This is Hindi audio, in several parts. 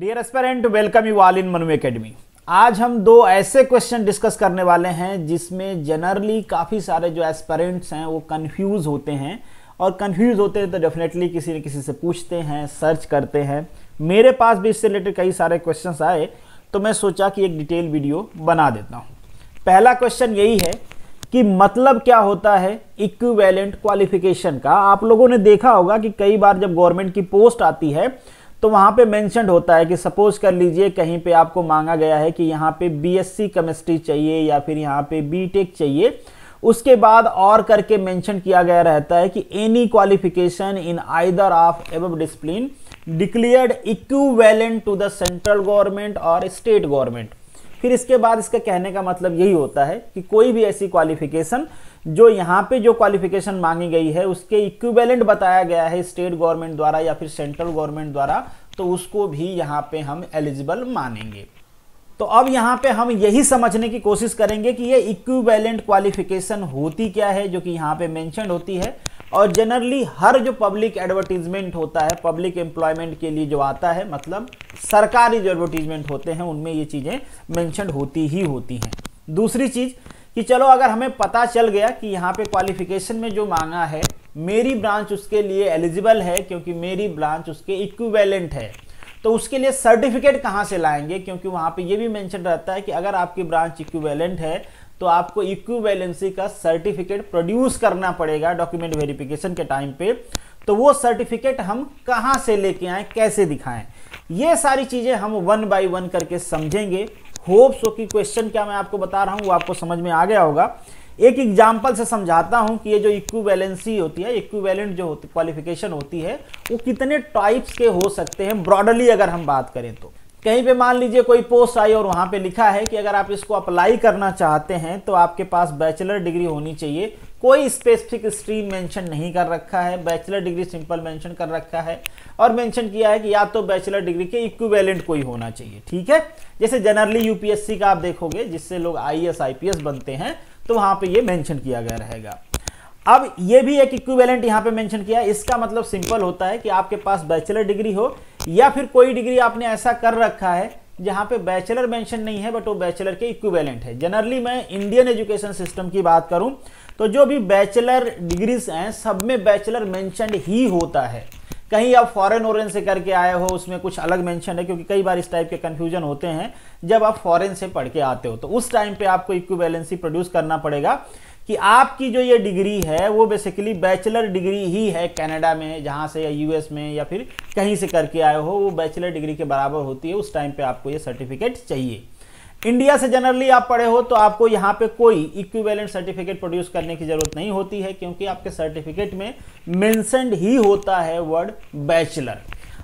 dear aspirant welcome you all in Manu academy आज हम दो ऐसे क्वेश्चन डिस्कस करने वाले हैं जिसमें जनरली काफ़ी सारे जो एस्पेरेंट्स हैं वो कंफ्यूज होते हैं और कंफ्यूज होते हैं तो डेफिनेटली किसी न किसी से पूछते हैं सर्च करते हैं मेरे पास भी इससे रिलेटेड कई सारे क्वेश्चन आए तो मैं सोचा कि एक डिटेल वीडियो बना देता हूँ पहला क्वेश्चन यही है कि मतलब क्या होता है इक्वेलेंट क्वालिफिकेशन का आप लोगों ने देखा होगा कि कई बार जब गवर्नमेंट की पोस्ट आती है तो वहां पे मैंशन होता है कि सपोज कर लीजिए कहीं पे आपको मांगा गया है कि यहाँ पे बीएससी केमिस्ट्री चाहिए या फिर यहाँ पे बीटेक चाहिए उसके बाद और करके मेंशन किया गया रहता है कि any qualification in either of एब discipline declared equivalent to the central government और स्टेट गवर्नमेंट फिर इसके बाद इसका कहने का मतलब यही होता है कि कोई भी ऐसी क्वालिफिकेशन जो यहाँ पे जो क्वालिफिकेशन मांगी गई है उसके इक्विवेलेंट बताया गया है स्टेट गवर्नमेंट द्वारा या फिर सेंट्रल गवर्नमेंट द्वारा तो उसको भी यहाँ पे हम एलिजिबल मानेंगे तो अब यहाँ पे हम यही समझने की कोशिश करेंगे कि ये इक्विवेलेंट क्वालिफिकेशन होती क्या है जो कि यहाँ पे मैंशन होती है और जनरली हर जो पब्लिक एडवर्टीजमेंट होता है पब्लिक एम्प्लॉयमेंट के लिए जो आता है मतलब सरकारी जो एडवर्टीजमेंट होते हैं उनमें ये चीज़ें मैंशन होती ही होती हैं दूसरी चीज़ कि चलो अगर हमें पता चल गया कि यहाँ पे क्वालिफिकेशन में जो मांगा है मेरी ब्रांच उसके लिए एलिजिबल है क्योंकि मेरी ब्रांच उसके इक्विवेलेंट है तो उसके लिए सर्टिफिकेट कहाँ से लाएंगे क्योंकि वहाँ पे ये भी मेंशन रहता है कि अगर आपकी ब्रांच इक्विवेलेंट है तो आपको इक्विवेलेंसी का सर्टिफिकेट प्रोड्यूस करना पड़ेगा डॉक्यूमेंट वेरिफिकेशन के टाइम पे तो वो सर्टिफिकेट हम कहाँ से लेके आए कैसे दिखाएं ये सारी चीज़ें हम वन बाय वन करके समझेंगे होप सो की क्वेश्चन क्या मैं आपको बता रहा हूँ वो आपको समझ में आ गया होगा एक एग्जाम्पल से समझाता हूँ कि ये जो इक्वेलेंसी होती है इक्विवेलेंट जो क्वालिफिकेशन होती है वो कितने टाइप्स के हो सकते हैं ब्रॉडली अगर हम बात करें तो कहीं पे मान लीजिए कोई पोस्ट आई और वहाँ पे लिखा है कि अगर आप इसको अप्लाई करना चाहते हैं तो आपके पास बैचलर डिग्री होनी चाहिए कोई स्पेसिफिक स्ट्रीम मेंशन नहीं कर रखा है बैचलर डिग्री सिंपल मेंशन कर रखा है और मेंशन किया है कि या तो बैचलर डिग्री के इक्विवेलेंट कोई होना चाहिए ठीक है जैसे जनरली यूपीएससी का आप देखोगे जिससे लोग आईएएस एस e बनते हैं तो वहां पर ये मैंशन किया गया रहेगा अब ये भी एक इक्विवेलेंट यहाँ पे मेंशन किया इसका मतलब सिंपल होता है कि आपके पास बैचलर डिग्री हो या फिर कोई डिग्री आपने ऐसा कर रखा है जहां पे बैचलर मेंशन नहीं है बट वो बैचलर के इक्विवेलेंट है जनरली मैं इंडियन एजुकेशन सिस्टम की बात करूं तो जो भी बैचलर डिग्रीज हैं सब में बैचलर मेंशन ही होता है कहीं आप फॉरेन ओरेन से करके आए हो उसमें कुछ अलग मेंशन है क्योंकि कई बार इस टाइप के कंफ्यूजन होते हैं जब आप फॉरेन से पढ़ के आते हो तो उस टाइम पे आपको इक्वी प्रोड्यूस करना पड़ेगा कि आपकी जो ये डिग्री है वो बेसिकली बैचलर डिग्री ही है कनाडा में जहाँ से या यूएस में या फिर कहीं से करके आए हो वो बैचलर डिग्री के बराबर होती है उस टाइम पे आपको ये सर्टिफिकेट चाहिए इंडिया से जनरली आप पढ़े हो तो आपको यहाँ पे कोई इक्विवेलेंट सर्टिफिकेट प्रोड्यूस करने की ज़रूरत नहीं होती है क्योंकि आपके सर्टिफिकेट में मैंसनड ही होता है वर्ड बैचलर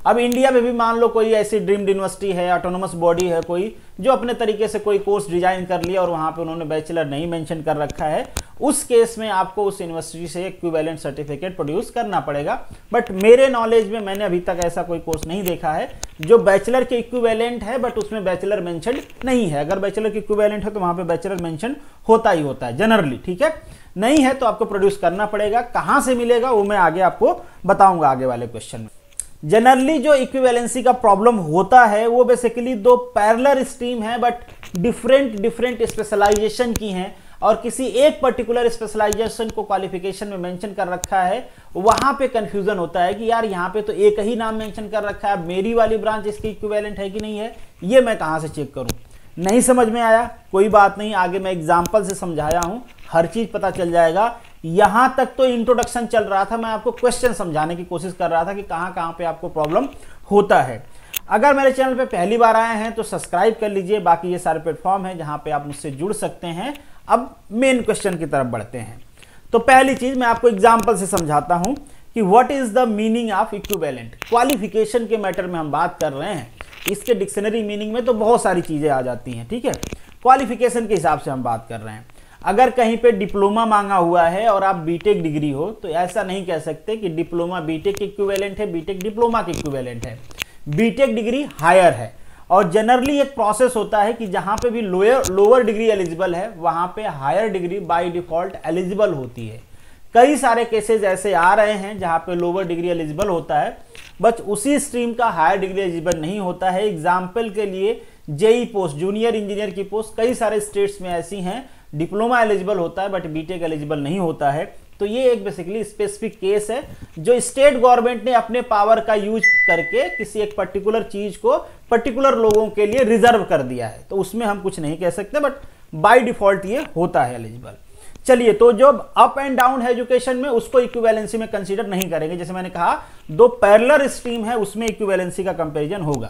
अब इंडिया में भी मान लो कोई ऐसी ड्रीम्ड यूनिवर्सिटी है ऑटोनोमस बॉडी है कोई जो अपने तरीके से कोई कोर्स डिजाइन कर लिया और वहां पे उन्होंने बैचलर नहीं मेंशन कर रखा है उस केस में आपको उस यूनिवर्सिटी से इक्विवेलेंट सर्टिफिकेट प्रोड्यूस करना पड़ेगा बट मेरे नॉलेज में मैंने अभी तक ऐसा कोई कोर्स नहीं देखा है जो बैचलर के इक्वेलेंट है बट उसमें बैचलर मैंशन नहीं है अगर बैचलर के इक्वेलेंट है तो वहां पर बैचलर मैंशन होता ही होता है जनरली ठीक है नहीं है तो आपको प्रोड्यूस करना पड़ेगा कहाँ से मिलेगा वो मैं आगे आपको बताऊंगा आगे वाले क्वेश्चन में जनरली जो इक्विवेलेंसी का प्रॉब्लम होता है वो बेसिकली दो पैरलर स्ट्रीम है बट डिफरेंट डिफरेंट स्पेशलाइजेशन की हैं और किसी एक पर्टिकुलर स्पेशलाइजेशन को क्वालिफिकेशन में मेंशन कर रखा है वहां पे कंफ्यूजन होता है कि यार यहाँ पे तो एक ही नाम मेंशन कर रखा है मेरी वाली ब्रांच इसकी इक्विवेलेंट है कि नहीं है ये मैं कहाँ से चेक करूँ नहीं समझ में आया कोई बात नहीं आगे मैं एग्जाम्पल से समझाया हूँ हर चीज़ पता चल जाएगा यहां तक तो इंट्रोडक्शन चल रहा था मैं आपको क्वेश्चन समझाने की कोशिश कर रहा था कि कहां कहां पे आपको प्रॉब्लम होता है अगर मेरे चैनल पे पहली बार आए हैं तो सब्सक्राइब कर लीजिए बाकी ये सारे प्लेटफॉर्म हैं जहां पे आप मुझसे जुड़ सकते हैं अब मेन क्वेश्चन की तरफ बढ़ते हैं तो पहली चीज मैं आपको एग्जाम्पल से समझाता हूं कि what is the meaning of equivalent qualification के मैटर में हम बात कर रहे हैं इसके डिक्शनरी मीनिंग में तो बहुत सारी चीजें आ जाती हैं ठीक है क्वालिफिकेशन के हिसाब से हम बात कर रहे हैं अगर कहीं पे डिप्लोमा मांगा हुआ है और आप बीटेक डिग्री हो तो ऐसा नहीं कह सकते कि डिप्लोमा बीटेक इक्विवेलेंट है बीटेक डिप्लोमा के इक्विवेलेंट है बीटेक डिग्री हायर है और जनरली एक प्रोसेस होता है कि जहाँ पे भी लोअर लोअर डिग्री एलिजिबल है वहाँ पे higher degree by default eligible होती है कई सारे केसेज ऐसे आ रहे हैं जहाँ पे लोअर डिग्री एलिजिबल होता है बट उसी स्ट्रीम का हायर डिग्री एलिजिबल नहीं होता है एग्जाम्पल के लिए जेई पोस्ट जूनियर इंजीनियर की पोस्ट कई सारे स्टेट्स में ऐसी हैं डिप्लोमा एलिजिबल होता है बट बीटेक एलिजिबल नहीं होता है तो ये एक बेसिकली स्पेसिफिक केस है जो स्टेट गवर्नमेंट ने अपने पावर का यूज करके किसी एक पर्टिकुलर चीज को पर्टिकुलर लोगों के लिए रिजर्व कर दिया है तो उसमें हम कुछ नहीं कह सकते बट बाय डिफॉल्ट ये होता है एलिजिबल चलिए तो जो अप एंड डाउन एजुकेशन में उसको इक्विवेलेंसी में कंसीडर नहीं करेंगे जैसे मैंने कहा दो पैरलर स्ट्रीम है उसमें इक्विवेलेंसी का कंपेरिजन होगा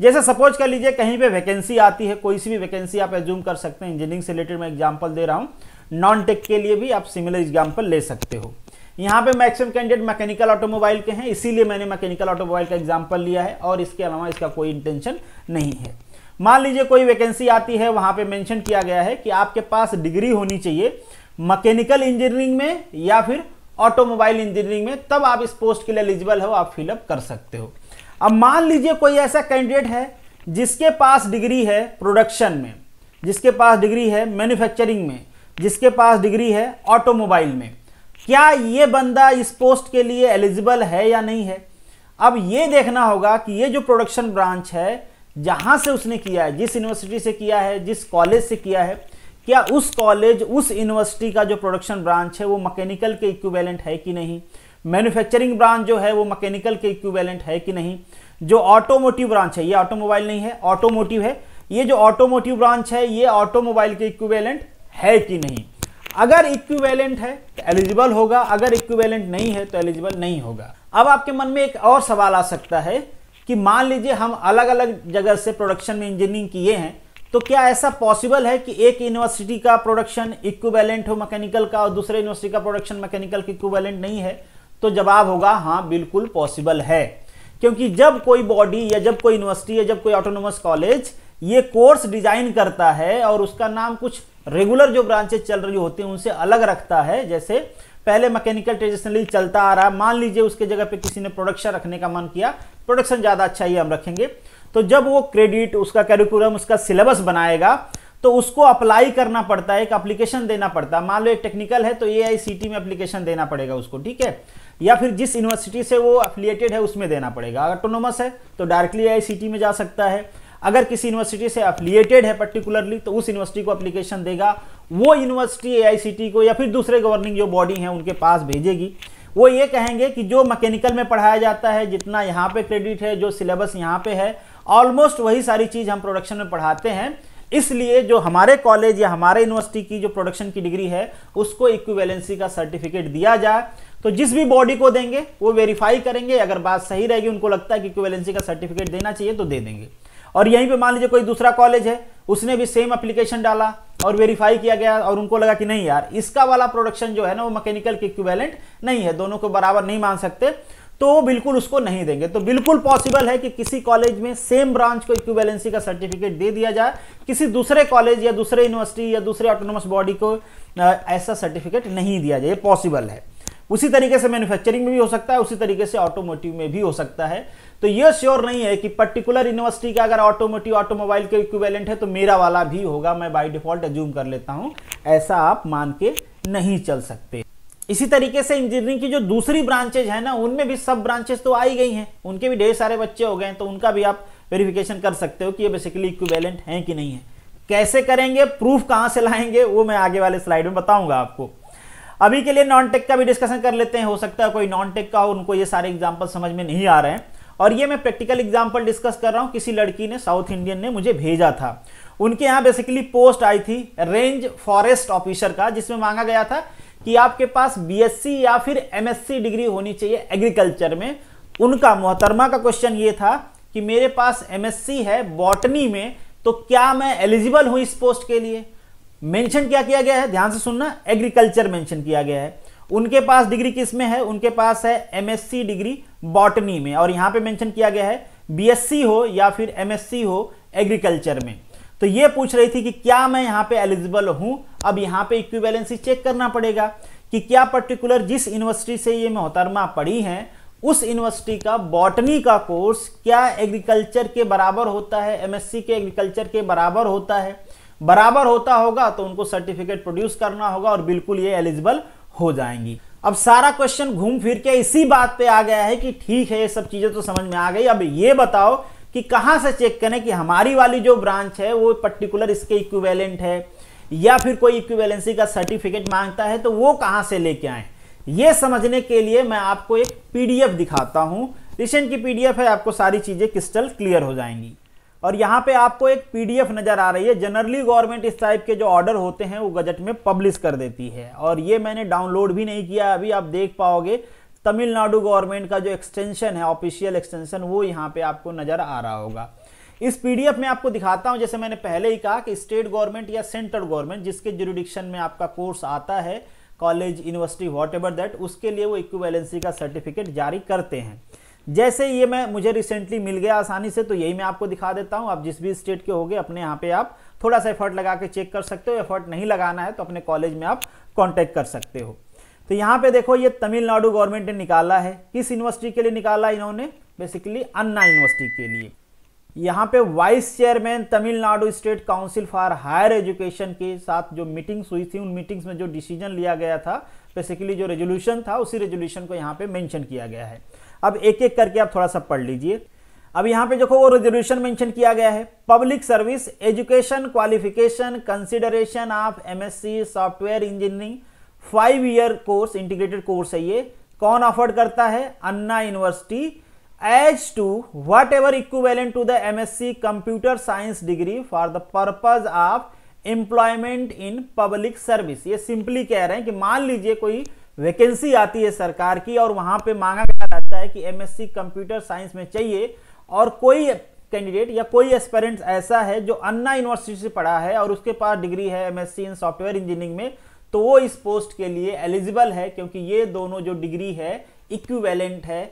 जैसे सपोज कर लीजिए कहीं पे वैकेंसी आती है कोई सी भी वैकेंसी आप एज्यूम कर सकते हैं इंजीनियरिंग से रिलेटेड मैं एग्जांपल दे रहा हूं नॉन टेक के लिए भी आप सिमिलर एग्जांपल ले सकते हो यहाँ पे मैक्सिमम कैंडिडेट मैकेनिकल ऑटोमोबाइल के हैं इसीलिए मैंने मैकेनिकल ऑटोमोबाइल का एग्जाम्पल लिया है और इसके अलावा इसका कोई इंटेंशन नहीं है मान लीजिए कोई वैकेंसी आती है वहाँ पे मेंशन किया गया है कि आपके पास डिग्री होनी चाहिए मैकेनिकल इंजीनियरिंग में या फिर ऑटोमोबाइल इंजीनियरिंग में तब आप इस पोस्ट के लिए एलिजिबल हो आप फिलअप कर सकते हो अब मान लीजिए कोई ऐसा कैंडिडेट है जिसके पास डिग्री है प्रोडक्शन में जिसके पास डिग्री है मैन्युफैक्चरिंग में जिसके पास डिग्री है ऑटोमोबाइल में क्या ये बंदा इस पोस्ट के लिए एलिजिबल है या नहीं है अब ये देखना होगा कि ये जो प्रोडक्शन ब्रांच है जहाँ से उसने किया है जिस यूनिवर्सिटी से किया है जिस कॉलेज से किया है क्या उस कॉलेज उस यूनिवर्सिटी का जो प्रोडक्शन ब्रांच है वो मकैनिकल के इक्विवेलेंट है कि नहीं मैन्युफैक्चरिंग ब्रांच जो है वो मैकेनिकल के इक्विवेलेंट है कि नहीं जो ऑटोमोटिव ब्रांच है ये ऑटोमोबाइल नहीं है ऑटोमोटिव है ये जो ऑटोमोटिव ब्रांच है ये ऑटोमोबाइल के इक्विवेलेंट है कि नहीं अगर इक्विवेलेंट है तो एलिजिबल होगा अगर इक्विवेलेंट नहीं है तो एलिजिबल नहीं होगा अब आपके मन में एक और सवाल आ सकता है कि मान लीजिए हम अलग अलग जगह से प्रोडक्शन में इंजीनियरिंग किए हैं तो क्या ऐसा पॉसिबल है कि एक यूनिवर्सिटी का प्रोडक्शन इक्विवेलेंट हो मैकेनिकल का और दूसरे यूनिवर्सिटी का प्रोडक्शन मैकेनिकल के इक्विवेलेंट नहीं है तो जवाब होगा हाँ बिल्कुल पॉसिबल है क्योंकि जब कोई बॉडी या जब कोई यूनिवर्सिटी या जब कोई ऑटोनोमस कॉलेज ये कोर्स डिजाइन करता है और उसका नाम कुछ रेगुलर जो ब्रांचेज चल रही होती हैं उनसे अलग रखता है जैसे पहले मैकेनिकल ट्रेडिशनली चलता आ रहा मान लीजिए उसके जगह पे किसी ने प्रोडक्शन रखने का मन किया प्रोडक्शन ज़्यादा अच्छा ही हम रखेंगे तो जब वो क्रेडिट उसका कैरिकुलम उसका सिलेबस बनाएगा तो उसको अप्लाई करना पड़ता है एक अप्लीकेशन देना पड़ता है मान लो एक टेक्निकल है तो ए में अप्लीकेशन देना पड़ेगा उसको ठीक है या फिर जिस यूनिवर्सिटी से वो अफिलिएटेड है उसमें देना पड़ेगा अगर ऑटोनोमस है तो डायरेक्टली आई में जा सकता है अगर किसी यूनिवर्सिटी से अफिलिएटेड है पर्टिकुलरली तो उस यूनिवर्सिटी को अप्लीकेशन देगा वो यूनिवर्सिटी ए को या फिर दूसरे गवर्निंग जो बॉडी हैं उनके पास भेजेगी वो ये कहेंगे कि जो मैकेनिकल में पढ़ाया जाता है जितना यहाँ पे क्रेडिट है जो सिलेबस यहाँ पे है ऑलमोस्ट वही सारी चीज़ हम प्रोडक्शन में पढ़ाते हैं इसलिए जो हमारे कॉलेज या हमारे यूनिवर्सिटी की जो प्रोडक्शन की डिग्री है उसको इक्विवेलेंसी का सर्टिफिकेट दिया जाए तो जिस भी बॉडी को देंगे वो वेरीफाई करेंगे अगर बात सही रहेगी उनको लगता है कि क्यूवेलेंसी का सर्टिफिकेट देना चाहिए तो दे देंगे और यहीं पे मान लीजिए कोई दूसरा कॉलेज है उसने भी सेम एप्लीकेशन डाला और वेरीफाई किया गया और उनको लगा कि नहीं यार इसका वाला प्रोडक्शन जो है ना वो मैकेनिकल के इक्विवेलेंट नहीं है दोनों को बराबर नहीं मान सकते तो वो बिल्कुल उसको नहीं देंगे तो बिल्कुल पॉसिबल है कि किसी कॉलेज में सेम ब्रांच को इक्विवेलेंसी का सर्टिफिकेट दे दिया जाए किसी दूसरे कॉलेज या दूसरे यूनिवर्सिटी या दूसरे ऑटोनोमस बॉडी को ऐसा सर्टिफिकेट नहीं दिया जाए पॉसिबल है उसी तरीके से मैन्युफैक्चरिंग में भी हो सकता है उसी तरीके से ऑटोमोटिव में भी हो सकता है तो यह श्योर नहीं है कि पर्टिकुलर यूनिवर्सिटी का अगर ऑटोमोटिव ऑटोमोबाइल के इक्विवेलेंट है तो मेरा वाला भी होगा मैं बाई डिफॉल्ट एज्यूम कर लेता हूं ऐसा आप मान के नहीं चल सकते इसी तरीके से इंजीनियरिंग की जो दूसरी ब्रांचेज है ना उनमें भी सब ब्रांचेज तो आई गई हैं उनके भी ढेर सारे बच्चे हो गए तो उनका भी आप वेरिफिकेशन कर सकते हो कि ये बेसिकली इक्विवेलेंट है कि नहीं है कैसे करेंगे प्रूफ कहां से लाएंगे वो मैं आगे वाले स्लाइड में बताऊंगा आपको अभी के लिए नॉन टेक का भी डिस्कशन कर लेते हैं हो सकता है कोई नॉन टेक का हो उनको ये सारे एग्जाम्पल समझ में नहीं आ रहे हैं और ये मैं प्रैक्टिकल एग्जाम्पल डिस्कस कर रहा हूँ किसी लड़की ने साउथ इंडियन ने मुझे भेजा था उनके यहाँ बेसिकली पोस्ट आई थी रेंज फॉरेस्ट ऑफिसर का जिसमें मांगा गया था कि आपके पास बीएससी या फिर एमएससी डिग्री होनी चाहिए एग्रीकल्चर में उनका मोहतरमा का क्वेश्चन ये था कि मेरे पास एमएससी है बॉटनी में तो क्या मैं एलिजिबल हूँ इस पोस्ट के लिए मेंशन क्या किया गया है ध्यान से सुनना एग्रीकल्चर मेंशन किया गया है उनके पास डिग्री किस में है उनके पास है एमएससी डिग्री बॉटनी में और यहां पे मेंशन किया गया है बीएससी हो या फिर एमएससी हो एग्रीकल्चर में तो ये पूछ रही थी कि क्या मैं यहां पे एलिजिबल हूं अब यहां पे इक्विवेलेंसी चेक करना पड़ेगा कि क्या पर्टिकुलर जिस यूनिवर्सिटी से ये मोहतरमा पढ़ी है उस यूनिवर्सिटी का बॉटनी का कोर्स क्या एग्रीकल्चर के बराबर होता है एमएससी के एग्रीकल्चर के बराबर होता है बराबर होता होगा तो उनको सर्टिफिकेट प्रोड्यूस करना होगा और बिल्कुल ये एलिजिबल हो जाएंगी अब सारा क्वेश्चन घूम फिर के इसी बात पे आ गया है कि ठीक है ये सब चीजें तो समझ में आ गई अब ये बताओ कि कहां से चेक करें कि हमारी वाली जो ब्रांच है वो पर्टिकुलर इसके इक्विवेलेंट है या फिर कोई इक्विवेलेंसी का सर्टिफिकेट मांगता है तो वो कहां से लेके आए ये समझने के लिए मैं आपको एक पीडीएफ दिखाता हूं रिसेंट की पीडीएफ है आपको सारी चीजें क्रिस्टल क्लियर हो जाएंगी और यहाँ पे आपको एक पीडीएफ नज़र आ रही है जनरली गवर्नमेंट इस टाइप के जो ऑर्डर होते हैं वो गजट में पब्लिश कर देती है और ये मैंने डाउनलोड भी नहीं किया अभी आप देख पाओगे तमिलनाडु गवर्नमेंट का जो एक्सटेंशन है ऑफिशियल एक्सटेंशन वो यहाँ पे आपको नज़र आ रहा होगा इस पीडीएफ में आपको दिखाता हूँ जैसे मैंने पहले ही कहा कि स्टेट गवर्नमेंट या सेंट्रल गवर्नमेंट जिसके जुरिडिक्शन में आपका कोर्स आता है college university whatever that उसके लिए वो इक्वेलेंसी का सर्टिफिकेट जारी करते हैं जैसे ये मैं मुझे रिसेंटली मिल गया आसानी से तो यही मैं आपको दिखा देता हूं आप जिस भी स्टेट के होगे अपने यहाँ पे आप थोड़ा सा एफर्ट लगा के चेक कर सकते हो एफर्ट नहीं लगाना है तो अपने कॉलेज में आप कॉन्टेक्ट कर सकते हो तो यहाँ पे देखो ये तमिलनाडु गवर्नमेंट ने निकाला है किस यूनिवर्सिटी के लिए निकाला इन्होंने बेसिकली अन्ना यूनिवर्सिटी के लिए यहाँ पे vice chairman Tamil Nadu state council for higher education के साथ जो मीटिंग्स हुई थी उन मीटिंग्स में जो डिसीजन लिया गया था बेसिकली जो रेजोल्यूशन था उसी रेजोल्यूशन को यहाँ पे मेंशन किया गया है अब एक एक करके आप थोड़ा सा पढ़ लीजिए अब यहाँ पे देखो वो रेजोल्यूशन मेंशन किया गया है public service education qualification consideration of MSc software engineering five year course integrated course है ये कौन ऑफर्ड करता है Anna university as to whatever equivalent to the M S C computer science degree for the purpose of employment in public service ये सिंपली कह रहे हैं कि मान लीजिए कोई वैकेंसी आती है सरकार की और वहां पे मांगा गया रहता है कि एमएससी कंप्यूटर साइंस में चाहिए और कोई कैंडिडेट या कोई एस्पेरेंट ऐसा है जो अन्ना यूनिवर्सिटी से पढ़ा है और उसके पास डिग्री है एमएससी इन सॉफ्टवेयर इंजीनियरिंग में तो वो इस पोस्ट के लिए एलिजिबल है क्योंकि ये दोनों जो डिग्री है इक्विवेलेंट है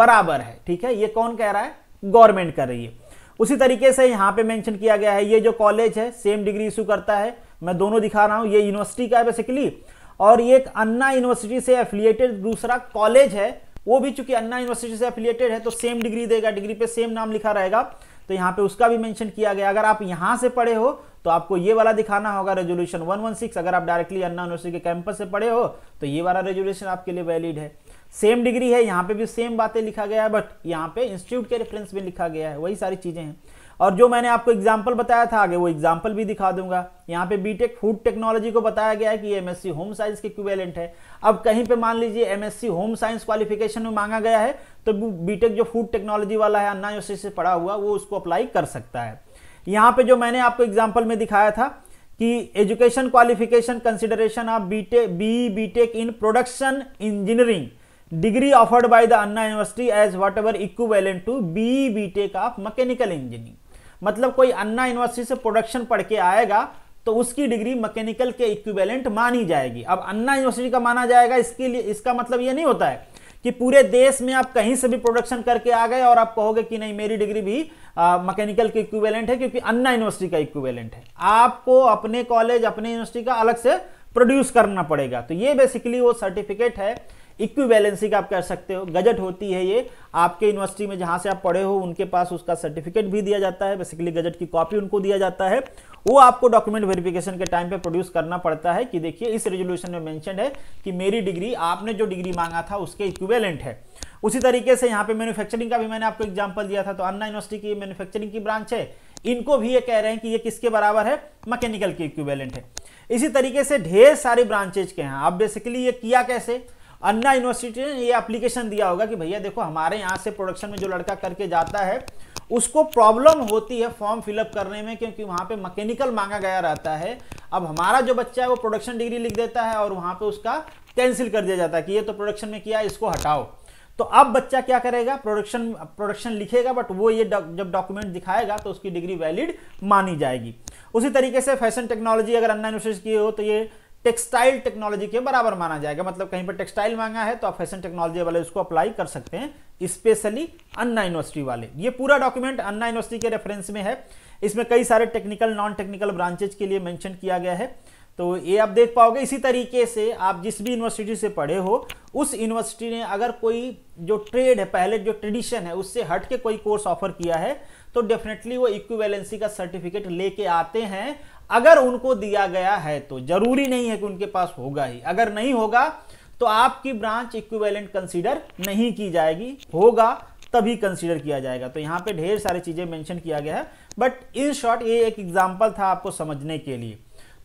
बराबर है ठीक है ये कौन कह रहा है गवर्नमेंट कर रही है उसी तरीके से यहां पे मेंशन किया गया है ये जो कॉलेज है सेम डिग्री इशू करता है मैं दोनों दिखा रहा हूँ ये यूनिवर्सिटी का है बेसिकली और ये एक अन्ना यूनिवर्सिटी से एफिलिएटेड दूसरा कॉलेज है वो भी चूंकि अन्ना यूनिवर्सिटी से एफिलिएटेड है तो सेम डिग्री देगा डिग्री पे सेम नाम लिखा रहेगा तो यहाँ पे उसका भी मेंशन किया गया अगर आप यहाँ से पढ़े हो तो आपको ये वाला दिखाना होगा रेजोल्यूशन 116 अगर आप डायरेक्टली अन्ना यूनिवर्सिटी के कैंपस से पढ़े हो तो ये वाला रेजोल्यूशन आपके लिए वैलिड है सेम डिग्री है यहाँ पे भी सेम बातें लिखा गया है बट यहाँ पे इंस्टीट्यूट के रेफरेंस में लिखा गया है वही सारी चीज़ें हैं और जो मैंने आपको एग्जाम्पल बताया था आगे वो एग्जाम्पल भी दिखा दूंगा यहाँ पे बीटेक फूड टेक्नोलॉजी को बताया गया है कि एमएससी होम साइंस के क्यूवेलेंट है अब कहीं पे मान लीजिए एमएससी होम साइंस क्वालिफिकेशन में मांगा गया है तो बीटेक जो फूड टेक्नोलॉजी वाला है अन्ना यूसी से पढ़ा हुआ वो उसको अप्लाई कर सकता है यहाँ पे जो मैंने आपको एग्जाम्पल में दिखाया था कि education qualification consideration of BTech B BTech in production engineering degree offered by the Anna university as as ever equivalent to B BTech of mechanical engineering मतलब कोई अन्ना यूनिवर्सिटी से प्रोडक्शन पढ़ के आएगा तो उसकी डिग्री मैकेनिकल के इक्विवेलेंट मानी जाएगी अब अन्ना यूनिवर्सिटी का माना जाएगा इसके लिए इसका मतलब ये नहीं होता है कि पूरे देश में आप कहीं से भी प्रोडक्शन करके आ गए और आप कहोगे कि नहीं मेरी डिग्री भी मैकेनिकल के इक्विवेलेंट है क्योंकि अन्ना यूनिवर्सिटी का इक्विवेलेंट है आपको अपने कॉलेज अपने यूनिवर्सिटी का अलग से प्रोड्यूस करना पड़ेगा तो ये बेसिकली वो सर्टिफिकेट है इक्विवेलेंसी का आप कर सकते हो गजट होती है ये आपके यूनिवर्सिटी में जहां से आप पढ़े हो उनके पास उसका सर्टिफिकेट भी दिया जाता है बेसिकली गजट की कॉपी उनको दिया जाता है वो आपको डॉक्यूमेंट वेरिफिकेशन के टाइम पे प्रोड्यूस करना पड़ता है कि देखिए इस रेजोल्यूशन में मेंशन है कि मेरी डिग्री आपने जो डिग्री मांगा था उसके इक्विवेलेंट है उसी तरीके से यहाँ पे मैन्युफैक्चरिंग का भी मैंने आपको एग्जाम्पल दिया था तो अन्ना यूनिवर्सिटी की मैन्युफैक्चरिंग की ब्रांच है इनको भी ये कह रहे हैं कि ये किसके बराबर है मैकेनिकल के इक्विवेलेंट है इसी तरीके से ढेर सारी ब्रांचेज के हैं आप बेसिकली ये किया कैसे अन्ना यूनिवर्सिटी ने ये एप्लीकेशन दिया होगा कि भैया देखो हमारे यहाँ से प्रोडक्शन में जो लड़का करके जाता है उसको प्रॉब्लम होती है फॉर्म फिलअप करने में क्योंकि वहाँ पे मैकेनिकल मांगा गया रहता है अब हमारा जो बच्चा है वो प्रोडक्शन डिग्री लिख देता है और वहाँ पे उसका कैंसिल कर दिया जाता है कि ये तो प्रोडक्शन में किया इसको हटाओ तो अब बच्चा क्या करेगा प्रोडक्शन प्रोडक्शन लिखेगा बट वो ये डौ, जब डॉक्यूमेंट दिखाएगा तो उसकी डिग्री वैलिड मानी जाएगी उसी तरीके से फैशन टेक्नोलॉजी अगर अन्ना यूनिवर्सिटी की हो तो ये टेक्सटाइल टेक्नोलॉजी के बराबर माना जाएगा मतलब कहीं पर टेक्सटाइल मांगा है तो आप फैशन टेक्नोलॉजी वाले उसको अप्लाई कर सकते हैं स्पेशली अन्ना यूनिवर्सिटी वाले ये पूरा डॉक्यूमेंट अन्ना यूनिवर्सिटी के रेफरेंस में है इसमें कई सारे टेक्निकल नॉन टेक्निकल ब्रांचेज के लिए मेंशन किया गया है तो ये आप देख पाओगे इसी तरीके से आप जिस भी यूनिवर्सिटी से पढ़े हो उस यूनिवर्सिटी ने अगर कोई जो ट्रेड है पहले जो ट्रेडिशन है उससे हट के कोई कोर्स ऑफर किया है तो डेफिनेटली वो इक्विवेलेंसी का सर्टिफिकेट लेके आते हैं अगर उनको दिया गया है तो जरूरी नहीं है कि उनके पास होगा ही अगर नहीं होगा तो आपकी ब्रांच इक्विवेलेंट कंसीडर नहीं की जाएगी होगा तभी कंसीडर किया जाएगा तो यहां पे ढेर सारी चीज़ें मेंशन किया गया है बट इन शॉर्ट ये एक एग्जाम्पल था आपको समझने के लिए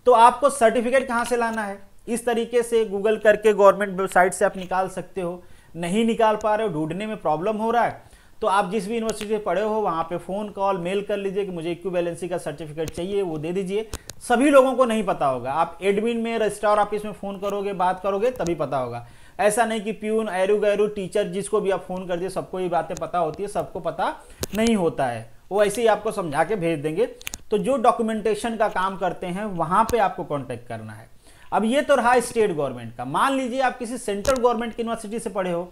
तो आपको सर्टिफिकेट कहां से लाना है इस तरीके से गूगल करके गवर्नमेंट वेबसाइट से आप निकाल सकते हो नहीं निकाल पा रहे हो ढूंढने में प्रॉब्लम हो रहा है तो आप जिस भी यूनिवर्सिटी से पढ़े हो वहाँ पे फ़ोन कॉल मेल कर लीजिए कि मुझे बैलेंसी का सर्टिफिकेट चाहिए वो दे दीजिए सभी लोगों को नहीं पता होगा आप एडमिन में रजिस्ट्रार ऑफिस में फ़ोन करोगे बात करोगे तभी पता होगा ऐसा नहीं कि प्यून एरू गैरू टीचर जिसको भी आप फ़ोन कर दिए सबको ये बातें पता होती है सबको पता नहीं होता है वो ऐसे ही आपको समझा के भेज देंगे तो जो डॉक्यूमेंटेशन का काम करते हैं वहाँ पर आपको कॉन्टैक्ट करना है अब ये तो रहा स्टेट गवर्नमेंट का मान लीजिए आप किसी सेंट्रल गवर्नमेंट की यूनिवर्सिटी से पढ़े हो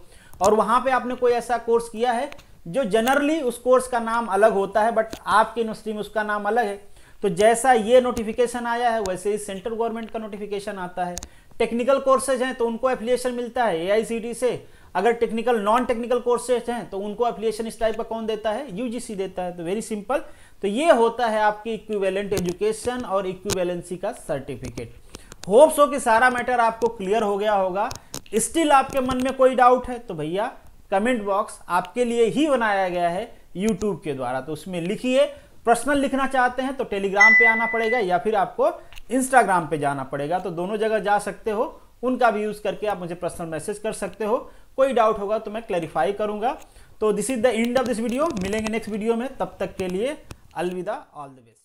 और वहाँ पे आपने कोई ऐसा कोर्स किया है जो जनरली उस कोर्स का नाम अलग होता है बट आपके यूनिवर्सिटी में उसका नाम अलग है तो जैसा ये नोटिफिकेशन आया है वैसे ही सेंट्रल गवर्नमेंट का नोटिफिकेशन आता है टेक्निकल कोर्सेज हैं तो उनको एफिलिएशन मिलता है ए से अगर टेक्निकल नॉन टेक्निकल कोर्सेज हैं तो उनको एफिलिएशन इस टाइप का कौन देता है यूजीसी देता है तो वेरी सिंपल तो ये होता है आपकी इक्विवेलेंट एजुकेशन और इक्विवेलेंसी का सर्टिफिकेट होप्स हो कि सारा मैटर आपको क्लियर हो गया होगा स्टिल आपके मन में कोई डाउट है तो भैया कमेंट बॉक्स आपके लिए ही बनाया गया है यूट्यूब के द्वारा तो उसमें लिखिए पर्सनल लिखना चाहते हैं तो टेलीग्राम पे आना पड़ेगा या फिर आपको इंस्टाग्राम पे जाना पड़ेगा तो दोनों जगह जा सकते हो उनका भी यूज़ करके आप मुझे पर्सनल मैसेज कर सकते हो कोई डाउट होगा तो मैं क्लैरिफाई करूंगा तो this is the end of this video मिलेंगे नेक्स्ट वीडियो में तब तक के लिए अलविदा ऑल द बेस्ट